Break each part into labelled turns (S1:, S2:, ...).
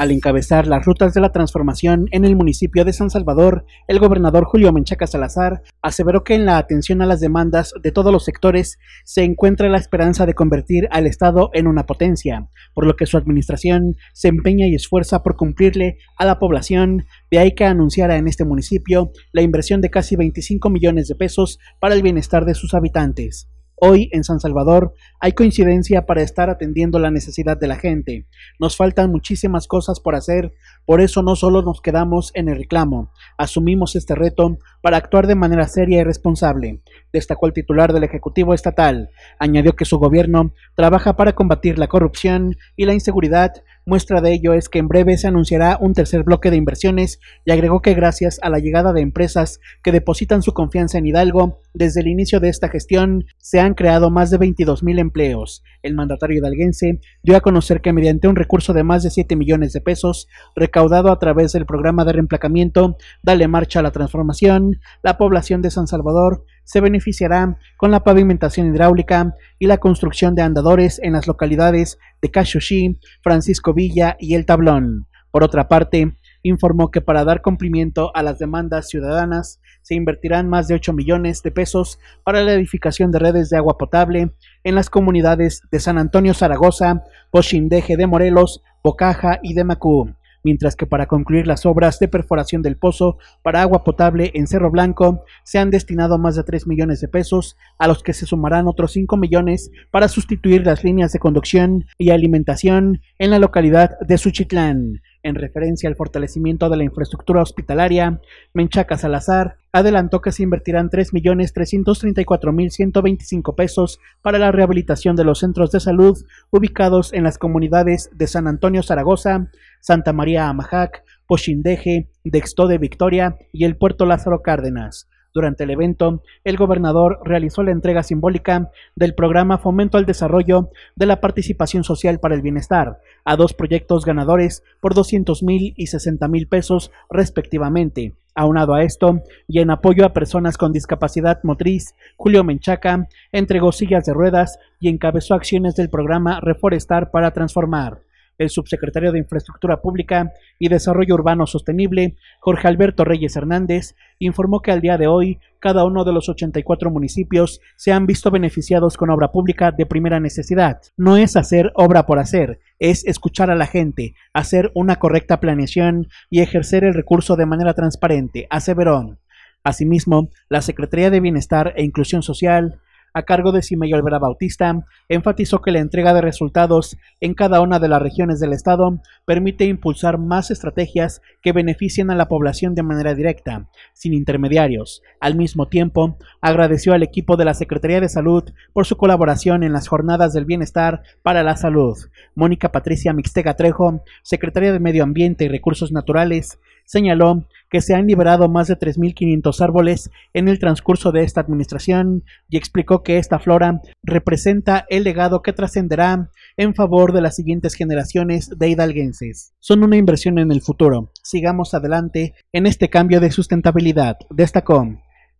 S1: Al encabezar las rutas de la transformación en el municipio de San Salvador, el gobernador Julio Menchaca Salazar aseveró que en la atención a las demandas de todos los sectores se encuentra la esperanza de convertir al Estado en una potencia, por lo que su administración se empeña y esfuerza por cumplirle a la población, de ahí que anunciara en este municipio la inversión de casi 25 millones de pesos para el bienestar de sus habitantes. Hoy en San Salvador hay coincidencia para estar atendiendo la necesidad de la gente. Nos faltan muchísimas cosas por hacer, por eso no solo nos quedamos en el reclamo, asumimos este reto para actuar de manera seria y responsable, destacó el titular del Ejecutivo Estatal. Añadió que su gobierno trabaja para combatir la corrupción y la inseguridad Muestra de ello es que en breve se anunciará un tercer bloque de inversiones y agregó que gracias a la llegada de empresas que depositan su confianza en Hidalgo, desde el inicio de esta gestión se han creado más de mil empleos. El mandatario hidalguense dio a conocer que mediante un recurso de más de 7 millones de pesos recaudado a través del programa de reemplacamiento Dale Marcha a la Transformación, la población de San Salvador se beneficiará con la pavimentación hidráulica y la construcción de andadores en las localidades de Cachuchi, Francisco Villa y El Tablón. Por otra parte, informó que para dar cumplimiento a las demandas ciudadanas se invertirán más de 8 millones de pesos para la edificación de redes de agua potable en las comunidades de San Antonio Zaragoza, Pochindeje de Morelos, Bocaja y de Macú mientras que para concluir las obras de perforación del pozo para agua potable en Cerro Blanco se han destinado más de 3 millones de pesos, a los que se sumarán otros 5 millones para sustituir las líneas de conducción y alimentación en la localidad de Suchitlán. En referencia al fortalecimiento de la infraestructura hospitalaria, Menchaca Salazar adelantó que se invertirán 3.334.125 pesos para la rehabilitación de los centros de salud ubicados en las comunidades de San Antonio Zaragoza, Santa María Amajac, Pochindeje, Dexto de Victoria y el Puerto Lázaro Cárdenas. Durante el evento, el gobernador realizó la entrega simbólica del programa Fomento al Desarrollo de la Participación Social para el Bienestar a dos proyectos ganadores por 200.000 mil y 60 mil pesos respectivamente, Aunado a esto, y en apoyo a personas con discapacidad motriz, Julio Menchaca entregó sillas de ruedas y encabezó acciones del programa Reforestar para Transformar el subsecretario de Infraestructura Pública y Desarrollo Urbano Sostenible, Jorge Alberto Reyes Hernández, informó que al día de hoy cada uno de los 84 municipios se han visto beneficiados con obra pública de primera necesidad. No es hacer obra por hacer, es escuchar a la gente, hacer una correcta planeación y ejercer el recurso de manera transparente, Verón. Asimismo, la Secretaría de Bienestar e Inclusión Social a cargo de Simeo Albera Bautista, enfatizó que la entrega de resultados en cada una de las regiones del Estado permite impulsar más estrategias que beneficien a la población de manera directa, sin intermediarios. Al mismo tiempo, agradeció al equipo de la Secretaría de Salud por su colaboración en las jornadas del bienestar para la salud. Mónica Patricia Mixtega Trejo, secretaria de Medio Ambiente y Recursos Naturales, señaló que se han liberado más de 3.500 árboles en el transcurso de esta administración y explicó que esta flora representa el legado que trascenderá en favor de las siguientes generaciones de hidalguenses. Son una inversión en el futuro. Sigamos adelante en este cambio de sustentabilidad, destacó.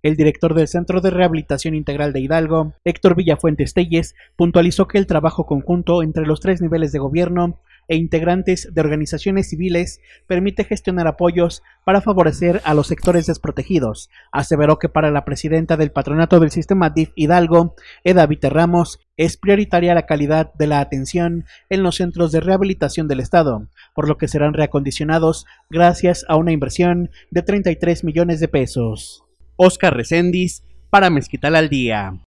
S1: El director del Centro de Rehabilitación Integral de Hidalgo, Héctor Villafuentes Telles, puntualizó que el trabajo conjunto entre los tres niveles de gobierno e integrantes de organizaciones civiles permite gestionar apoyos para favorecer a los sectores desprotegidos. Aseveró que para la presidenta del patronato del sistema DIF Hidalgo, Eda Ramos, es prioritaria la calidad de la atención en los centros de rehabilitación del Estado, por lo que serán reacondicionados gracias a una inversión de 33 millones de pesos. Oscar Recendis para Mezquital al Día.